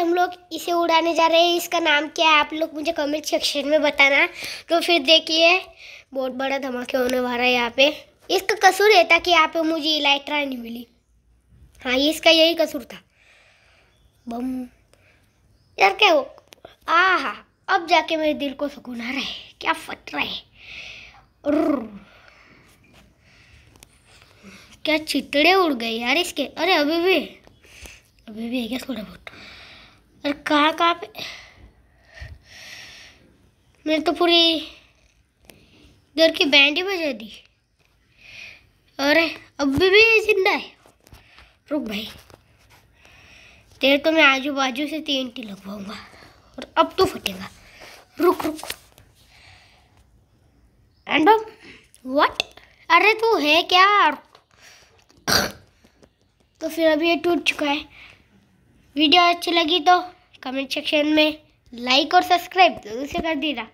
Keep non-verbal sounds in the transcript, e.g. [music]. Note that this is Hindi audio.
हम लोग इसे उड़ाने जा रहे हैं इसका नाम क्या है आप लोग मुझे कमेंट सेक्शन में बताना तो फिर देखिए बहुत बड़ा धमाके होने वाला है यहाँ पे इसका कसूर है था कि यहाँ पे मुझे इलाइट्रा नहीं मिली हाँ ये इसका यही कसूर था बम यार क्या हो आ हा अब जाके मेरे दिल को सुकून आ रहा है क्या फट रहा है क्या चितड़े उड़ गए यार इसके अरे अभी भी अभी भी है क्या थोड़ा बहुत और कहाँ कहाँ पे मैंने तो पूरी इधर की बैंड ही बजा दी और अभी भी जिंदा है रुक भाई तेरे तो मैं आजू बाजू से तीन टी लगवाऊंगा और अब तो फटेगा रुक रुक एंड व्हाट अरे तू है क्या [coughs] तो फिर अभी ये टूट चुका है वीडियो अच्छी लगी तो कमेंट सेक्शन में लाइक और सब्सक्राइब जरूर से कर देना